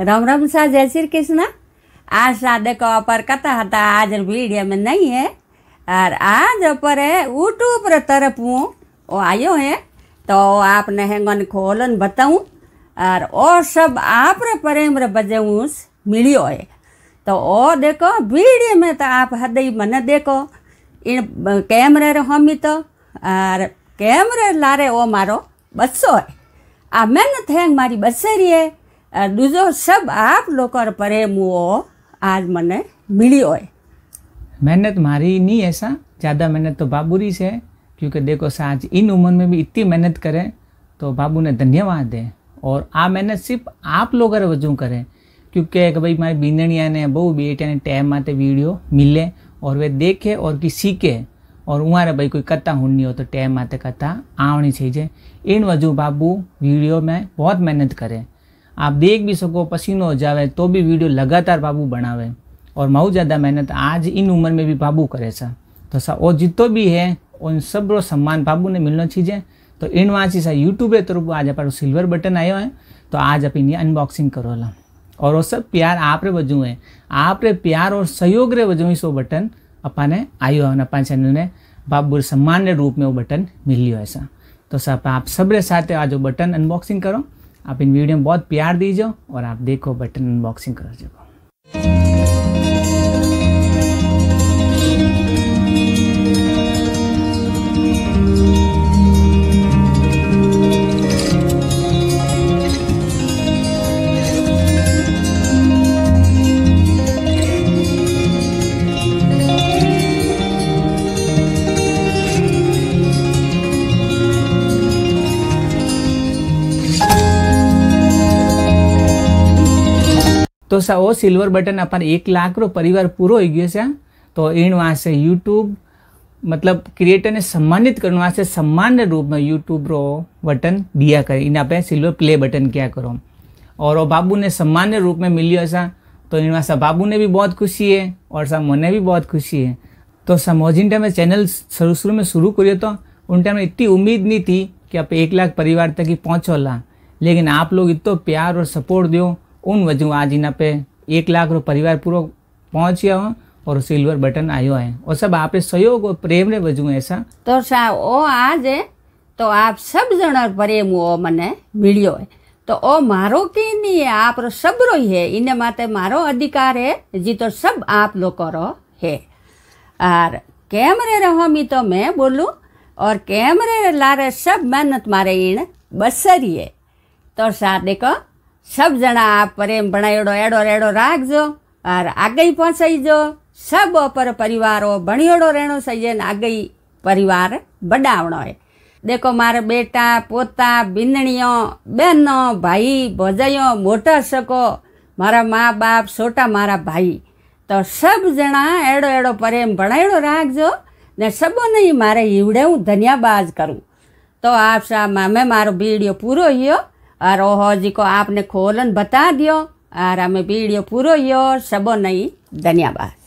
राम राम सा जय श्री कृष्ण आज सादे देखो अपर कथा हता आज वीडियो में नहीं है और आज अपर है यूट्यूब तरफ हूँ वो आयो है तो आपने हेंगन खोलन बताऊँ और ओ सब आप रे प्रेम रे बजऊस मिलियो है तो ओ देखो वीडियो में तो आप ही मन देखो इन कैमरे रे हमी तो और कैमरे लारे ओ मारो बसो है आ मेहनत है मारी बसेरी है दूजो सब आप लोग प्रेम મુઓ आज मैंने मिली हो मेहनत मारी नहीं ऐसा ज़्यादा मेहनत तो बाबूरी से क्योंकि देखो साज इन उम्र में भी इतनी मेहनत करें तो बाबू ने धन्यवाद दें और आ मेहनत सिर्फ आप लोग वजू करें क्योंकि भाई मारी बींदणिया ने बहु बेटिया ने टाइम माते वीडियो मिले और वे देखे और कि सीखे और उमारे भाई कोई कथा होनी हो तो टाइम माते कथा आवनी चाहिए इन वजू बाबू वीडियो में बहुत मेहनत करें आप देख भी सको पसीनों हो जावे तो भी वीडियो लगातार बाबू बनावे और बहुत ज़्यादा मेहनत आज इन उम्र में भी बाबू करे सा तो सा और जितो भी है उन सब रो सम्मान बाबू ने मिलना चीज़ें तो इन वाँची सा यूट्यूब तरफ आज आप सिल्वर बटन आयो है तो आज आप इन्हें अनबॉक्सिंग करो ला और वो सब प्यार आप रे वजू है आप रे प्यार और सहयोग रे वजू ही सो बटन अपने ने आयो है अपना चैनल ने बाबू सम्मान रूप में वो बटन मिलियो है सा तो सब आप सबरे साथ आज वो बटन अनबॉक्सिंग करो आप इन वीडियो में बहुत प्यार दीजिए और आप देखो बटन अनबॉक्सिंग कर जाओ तो તો સાઓ સિલ્વર બટન આપણ એક લાખનો પરિવાર પૂરો હોઈ तो છે वास्ते यूट्यूब मतलब क्रिएटर ने सम्मानित करने वास्ते सम्मान रूप में यूट्यूब रो बटन दिया करें इन आप सिल्वर प्ले बटन क्या करो और बाबू ने सम्मान रूप में मिली ऐसा तो इन वास्ते बाबू ने भी बहुत खुशी है और सा मने भी बहुत खुशी है तो मोजिन टाइम चैनल शुरू शुरू में शुरू करिए तो उन टाइम में इतनी उम्मीद नहीं थी कि आप एक लाख परिवार तक ही पहुँचोला लेकिन आप लोग इतना प्यार और सपोर्ट दो उन वजह आज इन पे एक लाख रो परिवार पूरो पहुंची हो और सिल्वर बटन आयो है और सब आप सहयोग और प्रेम रे वजू ऐसा तो साहब ओ आज तो आप सब जन प्रेम वो मने मिलियो है तो ओ मारो की नहीं है आप रो सब रो ही है इन माते मारो अधिकार है जी तो सब आप लोग रो है और केम रहो मी तो मैं बोलू और कैमरे ला रहे सब मेहनत मारे इन बसरी है तो साथ देखो સબ જણા આ પ્રેમ ભણાયડો એડો રેડો રાખજો આર આગઈ પહોંચાઈજો સબ અપર પરિવારો ભણિયોડો રેણો સૈયન આગઈ પરિવાર બડાવણો હે દેખો મારે બેટા પોતા બિંદણીઓ બહેનો ભાઈ ભોજયો મોટા શકો મારા મા બાપ છોટા મારા ભાઈ તો સબ જણા એડો એડો પ્રેમ ભણાયડો રાખજો ને સબો નહીં મારે ઈવડે હું ધન્યાબાજ કરું તો આપ સામે મારો વિડીયો પૂરો થયો और ओह जी को आपने खोलन बता दियो और हमें वीडियो पूरो यो सबो नहीं धन्यवाद